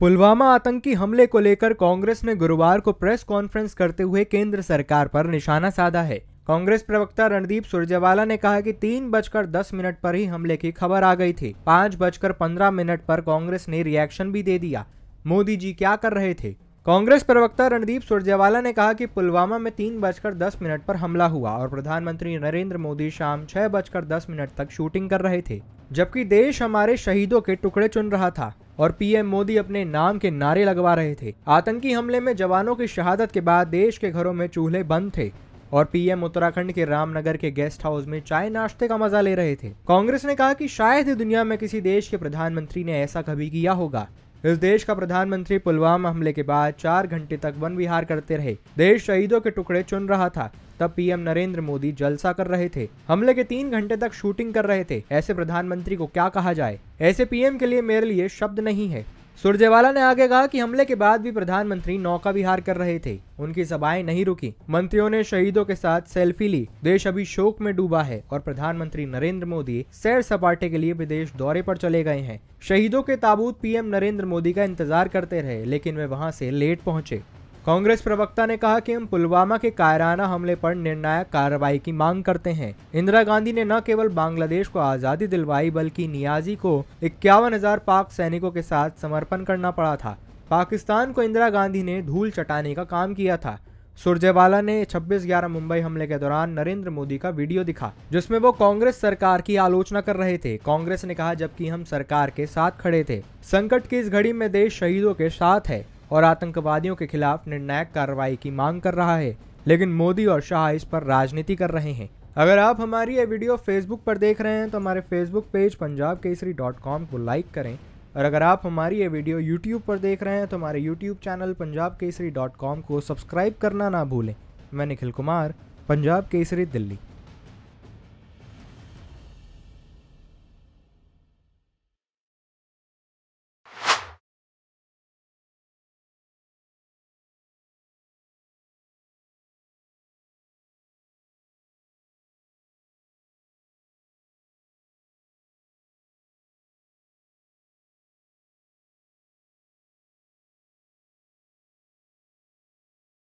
पुलवामा आतंकी हमले को लेकर कांग्रेस ने गुरुवार को प्रेस कॉन्फ्रेंस करते हुए केंद्र सरकार पर निशाना साधा है कांग्रेस प्रवक्ता रणदीप सुरजेवाला ने कहा कि तीन बजकर दस मिनट पर ही हमले की खबर आ गई थी पाँच बजकर पंद्रह मिनट पर कांग्रेस ने रिएक्शन भी दे दिया मोदी जी क्या कर रहे थे कांग्रेस प्रवक्ता रणदीप सुरजेवाला ने कहा कि पुलवामा में तीन बजकर दस मिनट पर हमला हुआ और प्रधानमंत्री नरेंद्र मोदी शाम छह बजकर दस मिनट तक शूटिंग कर रहे थे जबकि देश हमारे शहीदों के टुकड़े चुन रहा था और पीएम मोदी अपने नाम के नारे लगवा रहे थे आतंकी हमले में जवानों की शहादत के बाद देश के घरों में चूल्हे बंद थे और पीएम उत्तराखंड के रामनगर के गेस्ट हाउस में चाय नाश्ते का मजा ले रहे थे कांग्रेस ने कहा कि शायद ही दुनिया में किसी देश के प्रधानमंत्री ने ऐसा कभी किया होगा इस देश का प्रधानमंत्री पुलवामा हमले के बाद चार घंटे तक वन विहार करते रहे देश शहीदों के टुकड़े चुन रहा था तब पीएम नरेंद्र मोदी जलसा कर रहे थे हमले के तीन घंटे तक शूटिंग कर रहे थे ऐसे प्रधानमंत्री को क्या कहा जाए ऐसे पीएम के लिए मेरे लिए शब्द नहीं है सुरजेवाला ने आगे कहा कि हमले के बाद भी प्रधानमंत्री नौका विहार कर रहे थे उनकी सभाएं नहीं रुकी मंत्रियों ने शहीदों के साथ सेल्फी ली देश अभी शोक में डूबा है और प्रधानमंत्री नरेंद्र मोदी सैर सपाटे के लिए विदेश दौरे पर चले गए हैं शहीदों के ताबूत पीएम नरेंद्र मोदी का इंतजार करते रहे लेकिन वे वहां से लेट पहुंचे कांग्रेस प्रवक्ता ने कहा कि हम पुलवामा के कायराना हमले पर निर्णायक कार्रवाई की मांग करते हैं इंदिरा गांधी ने न केवल बांग्लादेश को आज़ादी दिलवाई बल्कि नियाजी को इक्यावन हजार पाक सैनिकों के साथ समर्पण करना पड़ा था पाकिस्तान को इंदिरा गांधी ने धूल चटाने का काम किया था सुरजेवाला ने 26 ग्यारह मुंबई हमले के दौरान नरेंद्र मोदी का वीडियो दिखा जिसमें वो कांग्रेस सरकार की आलोचना कर रहे थे कांग्रेस ने कहा जबकि हम सरकार के साथ खड़े थे संकट की इस घड़ी में देश शहीदों के साथ है और आतंकवादियों के खिलाफ निर्णायक कार्रवाई की मांग कर रहा है लेकिन मोदी और शाह इस पर राजनीति कर रहे हैं अगर आप हमारी ये वीडियो फेसबुक पर देख रहे हैं तो हमारे Facebook page Punjab Kesari dot com को लाइक करें और अगर आप हमारी ये वीडियो यूट्यूब पर देख रहे हैं तो हमारे YouTube channel Punjab Kesari dot com को सब्सक्राइब करना ना भूलें मैं निखिल कुमार पंजाब केसरी दिल्ली